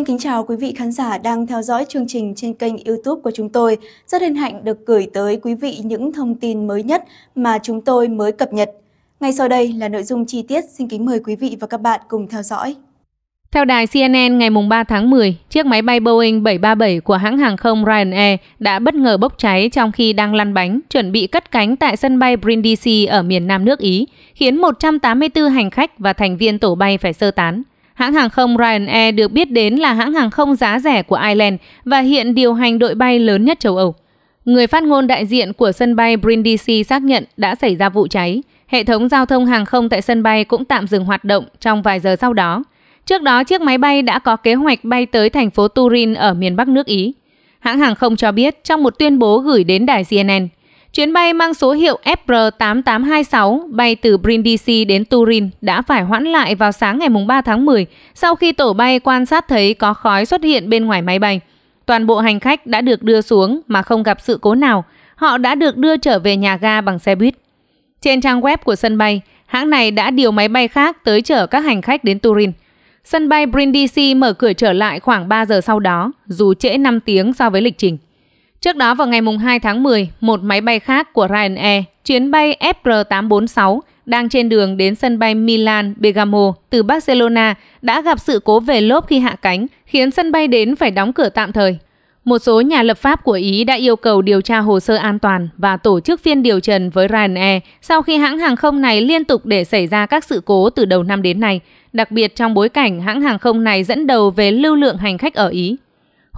Xin kính chào quý vị khán giả đang theo dõi chương trình trên kênh YouTube của chúng tôi. Rất hân hạnh được gửi tới quý vị những thông tin mới nhất mà chúng tôi mới cập nhật. Ngay sau đây là nội dung chi tiết, xin kính mời quý vị và các bạn cùng theo dõi. Theo đài CNN ngày 3 tháng 10, chiếc máy bay Boeing 737 của hãng hàng không Ryanair đã bất ngờ bốc cháy trong khi đang lăn bánh, chuẩn bị cất cánh tại sân bay Brindisi ở miền nam nước Ý, khiến 184 hành khách và thành viên tổ bay phải sơ tán. Hãng hàng không Ryanair được biết đến là hãng hàng không giá rẻ của Ireland và hiện điều hành đội bay lớn nhất châu Âu. Người phát ngôn đại diện của sân bay Brindisi xác nhận đã xảy ra vụ cháy. Hệ thống giao thông hàng không tại sân bay cũng tạm dừng hoạt động trong vài giờ sau đó. Trước đó, chiếc máy bay đã có kế hoạch bay tới thành phố Turin ở miền Bắc nước Ý. Hãng hàng không cho biết trong một tuyên bố gửi đến đài CNN – Chuyến bay mang số hiệu FR8826 bay từ Brindisi đến Turin đã phải hoãn lại vào sáng ngày 3 tháng 10 sau khi tổ bay quan sát thấy có khói xuất hiện bên ngoài máy bay. Toàn bộ hành khách đã được đưa xuống mà không gặp sự cố nào. Họ đã được đưa trở về nhà ga bằng xe buýt. Trên trang web của sân bay, hãng này đã điều máy bay khác tới chở các hành khách đến Turin. Sân bay Brindisi mở cửa trở lại khoảng 3 giờ sau đó, dù trễ 5 tiếng so với lịch trình. Trước đó vào ngày 2 tháng 10, một máy bay khác của Ryanair, chuyến bay FR846 đang trên đường đến sân bay Milan Bergamo từ Barcelona đã gặp sự cố về lốp khi hạ cánh, khiến sân bay đến phải đóng cửa tạm thời. Một số nhà lập pháp của Ý đã yêu cầu điều tra hồ sơ an toàn và tổ chức phiên điều trần với Ryanair sau khi hãng hàng không này liên tục để xảy ra các sự cố từ đầu năm đến nay, đặc biệt trong bối cảnh hãng hàng không này dẫn đầu về lưu lượng hành khách ở Ý.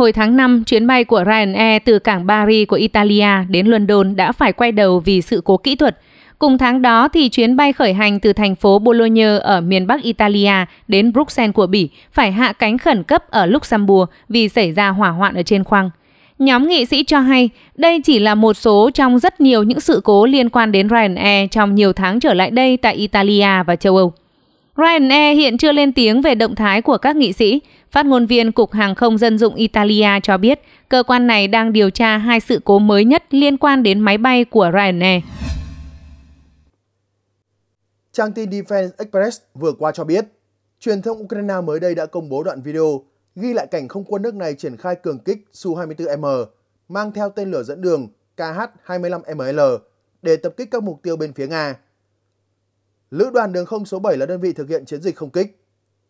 Hồi tháng 5, chuyến bay của Ryanair từ cảng Paris của Italia đến London đã phải quay đầu vì sự cố kỹ thuật. Cùng tháng đó thì chuyến bay khởi hành từ thành phố Bologna ở miền Bắc Italia đến Bruxelles của Bỉ phải hạ cánh khẩn cấp ở Luxembourg vì xảy ra hỏa hoạn ở trên khoang. Nhóm nghị sĩ cho hay đây chỉ là một số trong rất nhiều những sự cố liên quan đến Ryanair trong nhiều tháng trở lại đây tại Italia và châu Âu. Ryanair hiện chưa lên tiếng về động thái của các nghị sĩ. Phát ngôn viên Cục Hàng không Dân dụng Italia cho biết cơ quan này đang điều tra hai sự cố mới nhất liên quan đến máy bay của Ryanair. Trang tin Defense Express vừa qua cho biết, truyền thông Ukraine mới đây đã công bố đoạn video ghi lại cảnh không quân nước này triển khai cường kích Su-24M mang theo tên lửa dẫn đường KH-25ML để tập kích các mục tiêu bên phía Nga. Lữ đoàn đường không số 7 là đơn vị thực hiện chiến dịch không kích.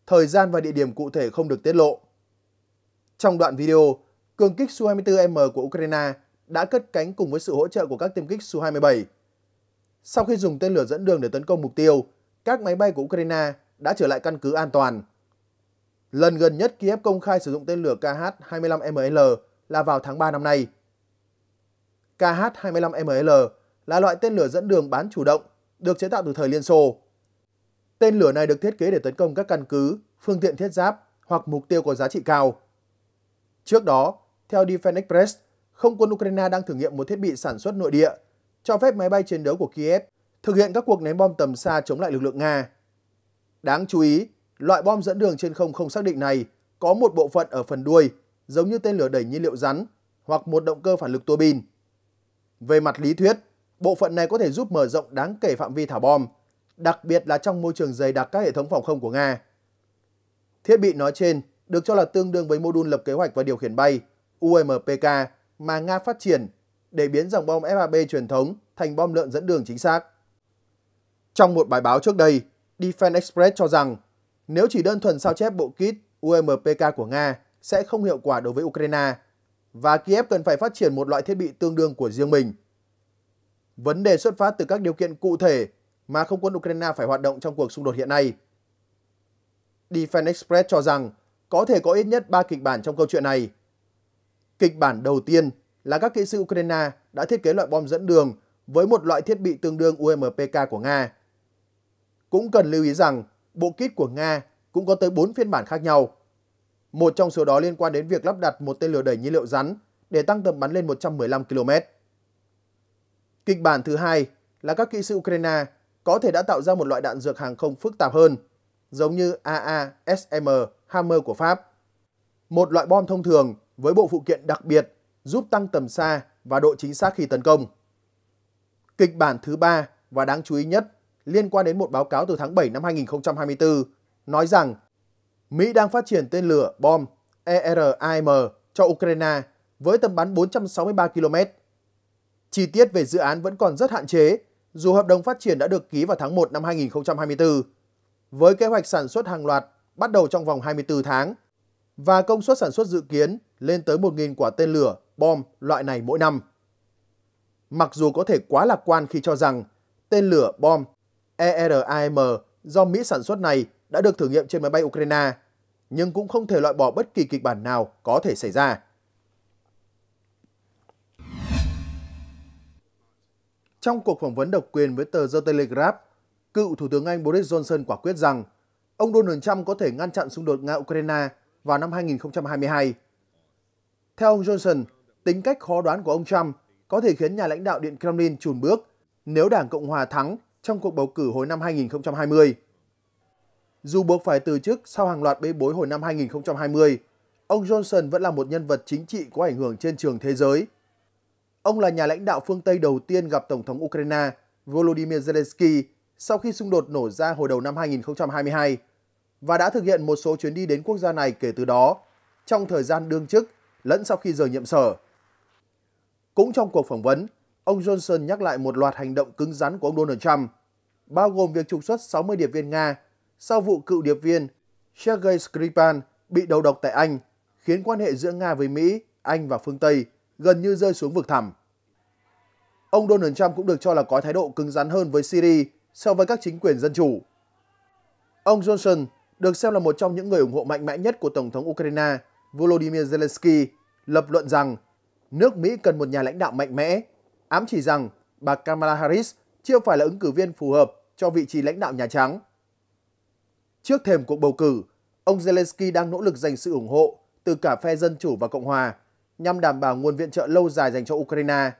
Thời gian và địa điểm cụ thể không được tiết lộ. Trong đoạn video, cường kích Su-24M của Ukraine đã cất cánh cùng với sự hỗ trợ của các tiêm kích Su-27. Sau khi dùng tên lửa dẫn đường để tấn công mục tiêu, các máy bay của Ukraine đã trở lại căn cứ an toàn. Lần gần nhất Kiev công khai sử dụng tên lửa KH-25ML là vào tháng 3 năm nay. KH-25ML là loại tên lửa dẫn đường bán chủ động được chế tạo từ thời Liên Xô. Tên lửa này được thiết kế để tấn công các căn cứ, phương tiện thiết giáp hoặc mục tiêu có giá trị cao. Trước đó, theo Defense Express, không quân Ukraine đang thử nghiệm một thiết bị sản xuất nội địa, cho phép máy bay chiến đấu của Kiev thực hiện các cuộc ném bom tầm xa chống lại lực lượng Nga. Đáng chú ý, loại bom dẫn đường trên không không xác định này có một bộ phận ở phần đuôi giống như tên lửa đẩy nhiên liệu rắn hoặc một động cơ phản lực tua bin. Về mặt lý thuyết, Bộ phận này có thể giúp mở rộng đáng kể phạm vi thả bom, đặc biệt là trong môi trường dày đặc các hệ thống phòng không của Nga. Thiết bị nói trên được cho là tương đương với mô đun lập kế hoạch và điều khiển bay UMPK mà Nga phát triển để biến dòng bom FAB truyền thống thành bom lượn dẫn đường chính xác. Trong một bài báo trước đây, Defense Express cho rằng nếu chỉ đơn thuần sao chép bộ kit UMPK của Nga sẽ không hiệu quả đối với Ukraine và Kiev cần phải phát triển một loại thiết bị tương đương của riêng mình Vấn đề xuất phát từ các điều kiện cụ thể mà không quân Ukraine phải hoạt động trong cuộc xung đột hiện nay. Defense Express cho rằng có thể có ít nhất 3 kịch bản trong câu chuyện này. Kịch bản đầu tiên là các kỹ sư Ukraine đã thiết kế loại bom dẫn đường với một loại thiết bị tương đương UMPK của Nga. Cũng cần lưu ý rằng bộ kit của Nga cũng có tới 4 phiên bản khác nhau. Một trong số đó liên quan đến việc lắp đặt một tên lửa đẩy nhiên liệu rắn để tăng tầm bắn lên 115 km. Kịch bản thứ hai là các kỹ sư Ukraine có thể đã tạo ra một loại đạn dược hàng không phức tạp hơn, giống như AASM Hammer của Pháp. Một loại bom thông thường với bộ phụ kiện đặc biệt giúp tăng tầm xa và độ chính xác khi tấn công. Kịch bản thứ ba và đáng chú ý nhất liên quan đến một báo cáo từ tháng 7 năm 2024 nói rằng Mỹ đang phát triển tên lửa bom ERAM cho Ukraine với tầm bắn 463 km. Chi tiết về dự án vẫn còn rất hạn chế, dù hợp đồng phát triển đã được ký vào tháng 1 năm 2024, với kế hoạch sản xuất hàng loạt bắt đầu trong vòng 24 tháng và công suất sản xuất dự kiến lên tới 1.000 quả tên lửa, bom loại này mỗi năm. Mặc dù có thể quá lạc quan khi cho rằng tên lửa bom ERAM do Mỹ sản xuất này đã được thử nghiệm trên máy bay Ukraine, nhưng cũng không thể loại bỏ bất kỳ kịch bản nào có thể xảy ra. Trong cuộc phỏng vấn độc quyền với tờ The Telegraph, cựu Thủ tướng Anh Boris Johnson quả quyết rằng ông Donald Trump có thể ngăn chặn xung đột Nga-Ukraine vào năm 2022. Theo ông Johnson, tính cách khó đoán của ông Trump có thể khiến nhà lãnh đạo Điện Kremlin chùn bước nếu Đảng Cộng Hòa thắng trong cuộc bầu cử hồi năm 2020. Dù buộc phải từ chức sau hàng loạt bê bối hồi năm 2020, ông Johnson vẫn là một nhân vật chính trị có ảnh hưởng trên trường thế giới. Ông là nhà lãnh đạo phương Tây đầu tiên gặp Tổng thống Ukraine Volodymyr Zelensky sau khi xung đột nổ ra hồi đầu năm 2022 và đã thực hiện một số chuyến đi đến quốc gia này kể từ đó trong thời gian đương chức lẫn sau khi rời nhiệm sở. Cũng trong cuộc phỏng vấn, ông Johnson nhắc lại một loạt hành động cứng rắn của ông Donald Trump, bao gồm việc trục xuất 60 điệp viên Nga sau vụ cựu điệp viên Sergei Skripal bị đầu độc tại Anh, khiến quan hệ giữa Nga với Mỹ, Anh và phương Tây gần như rơi xuống vực thẳm. Ông Donald Trump cũng được cho là có thái độ cứng rắn hơn với Syria so với các chính quyền dân chủ. Ông Johnson được xem là một trong những người ủng hộ mạnh mẽ nhất của Tổng thống Ukraine Volodymyr Zelensky lập luận rằng nước Mỹ cần một nhà lãnh đạo mạnh mẽ, ám chỉ rằng bà Kamala Harris chưa phải là ứng cử viên phù hợp cho vị trí lãnh đạo Nhà Trắng. Trước thềm cuộc bầu cử, ông Zelensky đang nỗ lực giành sự ủng hộ từ cả phe Dân Chủ và Cộng Hòa nhằm đảm bảo nguồn viện trợ lâu dài dành cho Ukraine.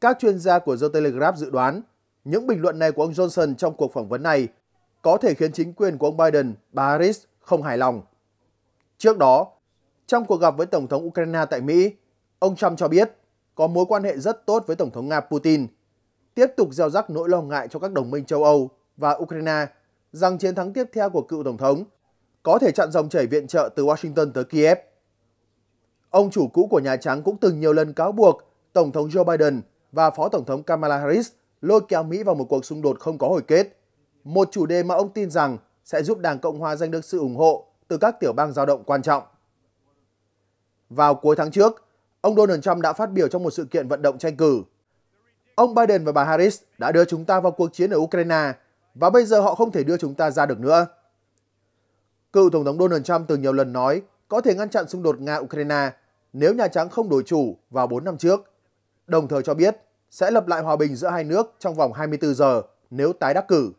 Các chuyên gia của The Telegraph dự đoán những bình luận này của ông Johnson trong cuộc phỏng vấn này có thể khiến chính quyền của ông Biden, bà Harris không hài lòng. Trước đó, trong cuộc gặp với Tổng thống Ukraine tại Mỹ, ông Trump cho biết có mối quan hệ rất tốt với Tổng thống Nga Putin, tiếp tục gieo rắc nỗi lo ngại cho các đồng minh châu Âu và Ukraine rằng chiến thắng tiếp theo của cựu Tổng thống có thể chặn dòng chảy viện trợ từ Washington tới Kiev. Ông chủ cũ của Nhà Trắng cũng từng nhiều lần cáo buộc Tổng thống Joe Biden và Phó Tổng thống Kamala Harris lôi kéo Mỹ vào một cuộc xung đột không có hồi kết. Một chủ đề mà ông tin rằng sẽ giúp Đảng Cộng Hòa giành được sự ủng hộ từ các tiểu bang dao động quan trọng. Vào cuối tháng trước, ông Donald Trump đã phát biểu trong một sự kiện vận động tranh cử. Ông Biden và bà Harris đã đưa chúng ta vào cuộc chiến ở Ukraine và bây giờ họ không thể đưa chúng ta ra được nữa. Cựu Tổng thống Donald Trump từng nhiều lần nói có thể ngăn chặn xung đột Nga-Ukraine nếu Nhà Trắng không đổi chủ vào 4 năm trước, đồng thời cho biết sẽ lập lại hòa bình giữa hai nước trong vòng 24 giờ nếu tái đắc cử.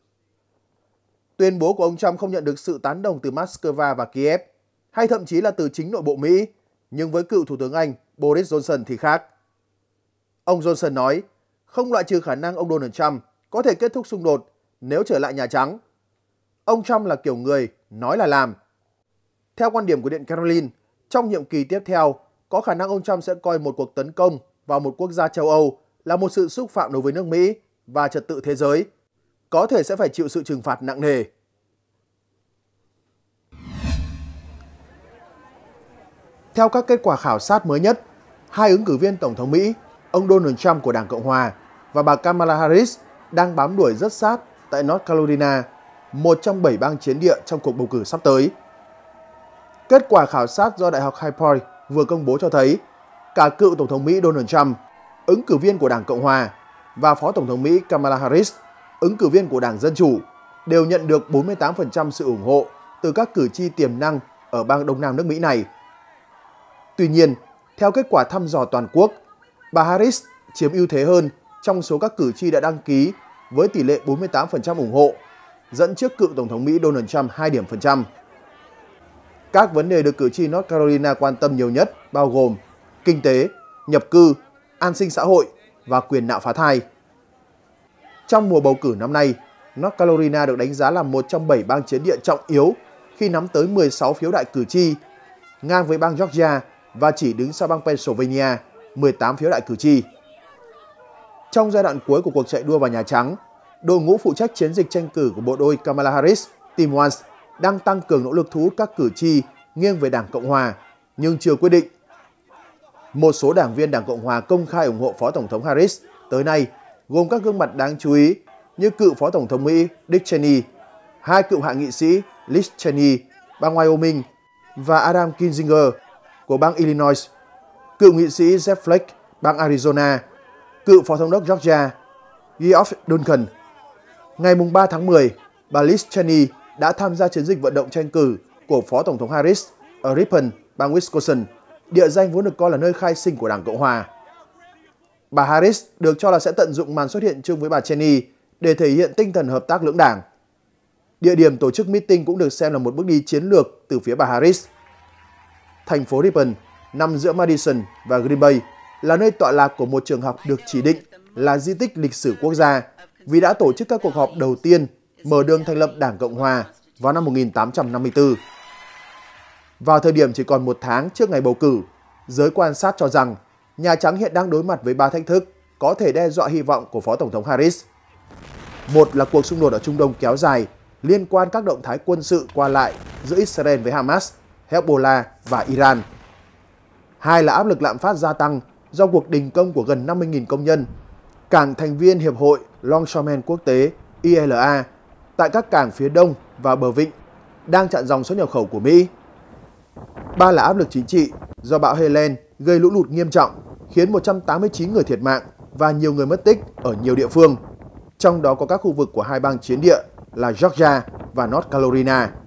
Tuyên bố của ông Trump không nhận được sự tán đồng từ Moscow và Kiev, hay thậm chí là từ chính nội bộ Mỹ, nhưng với cựu Thủ tướng Anh Boris Johnson thì khác. Ông Johnson nói, không loại trừ khả năng ông Donald Trump có thể kết thúc xung đột nếu trở lại Nhà Trắng. Ông Trump là kiểu người nói là làm. Theo quan điểm của Điện Kremlin, trong nhiệm kỳ tiếp theo, có khả năng ông Trump sẽ coi một cuộc tấn công vào một quốc gia châu Âu là một sự xúc phạm đối với nước Mỹ và trật tự thế giới, có thể sẽ phải chịu sự trừng phạt nặng nề. Theo các kết quả khảo sát mới nhất, hai ứng cử viên Tổng thống Mỹ, ông Donald Trump của Đảng Cộng Hòa và bà Kamala Harris đang bám đuổi rất sát tại North Carolina, một trong bảy bang chiến địa trong cuộc bầu cử sắp tới. Kết quả khảo sát do Đại học High Point vừa công bố cho thấy cả cựu Tổng thống Mỹ Donald Trump, ứng cử viên của Đảng Cộng Hòa, và Phó Tổng thống Mỹ Kamala Harris, ứng cử viên của Đảng Dân Chủ, đều nhận được 48% sự ủng hộ từ các cử tri tiềm năng ở bang Đông Nam nước Mỹ này. Tuy nhiên, theo kết quả thăm dò toàn quốc, bà Harris chiếm ưu thế hơn trong số các cử tri đã đăng ký với tỷ lệ 48% ủng hộ, dẫn trước cựu Tổng thống Mỹ Donald Trump 2 điểm phần trăm. Các vấn đề được cử tri North Carolina quan tâm nhiều nhất bao gồm kinh tế, nhập cư, an sinh xã hội và quyền nạo phá thai. Trong mùa bầu cử năm nay, North Carolina được đánh giá là một trong 7 bang chiến địa trọng yếu khi nắm tới 16 phiếu đại cử tri, ngang với bang Georgia và chỉ đứng sau bang Pennsylvania 18 phiếu đại cử tri. Trong giai đoạn cuối của cuộc chạy đua vào Nhà Trắng, đội ngũ phụ trách chiến dịch tranh cử của bộ đôi Kamala Harris, Tim Walz đang tăng cường nỗ lực thu hút các cử tri nghiêng về Đảng Cộng Hòa, nhưng chưa quyết định. Một số đảng viên Đảng Cộng Hòa công khai ủng hộ Phó Tổng thống Harris tới nay, gồm các gương mặt đáng chú ý như cựu Phó Tổng thống Mỹ Dick Cheney, hai cựu hạ nghị sĩ Liz Cheney, bang Wyoming và Adam Kinzinger của bang Illinois, cựu nghị sĩ Jeff Flake, bang Arizona, cựu Phó Thống đốc Georgia Geoff Duncan. Ngày 3 tháng 10, bà Liz Cheney đã tham gia chiến dịch vận động tranh cử của Phó Tổng thống Harris ở Ripon, bang Wisconsin, địa danh vốn được coi là nơi khai sinh của Đảng Cộng Hòa. Bà Harris được cho là sẽ tận dụng màn xuất hiện chung với bà Cheney để thể hiện tinh thần hợp tác lưỡng đảng. Địa điểm tổ chức meeting cũng được xem là một bước đi chiến lược từ phía bà Harris. Thành phố Ripon nằm giữa Madison và Green Bay là nơi tọa lạc của một trường học được chỉ định là di tích lịch sử quốc gia vì đã tổ chức các cuộc họp đầu tiên mở đường thành lập Đảng Cộng Hòa vào năm 1854. Vào thời điểm chỉ còn một tháng trước ngày bầu cử, giới quan sát cho rằng Nhà Trắng hiện đang đối mặt với ba thách thức có thể đe dọa hy vọng của Phó Tổng thống Harris. Một là cuộc xung đột ở Trung Đông kéo dài liên quan các động thái quân sự qua lại giữa Israel với Hamas, Hezbollah và Iran. Hai là áp lực lạm phát gia tăng do cuộc đình công của gần 50.000 công nhân. Cảng thành viên Hiệp hội Longshoremen Quốc tế ILA tại các cảng phía đông và bờ vịnh đang chặn dòng xuất nhập khẩu của Mỹ. Ba là áp lực chính trị do bão Helen gây lũ lụt nghiêm trọng khiến 189 người thiệt mạng và nhiều người mất tích ở nhiều địa phương, trong đó có các khu vực của hai bang chiến địa là Georgia và North Carolina.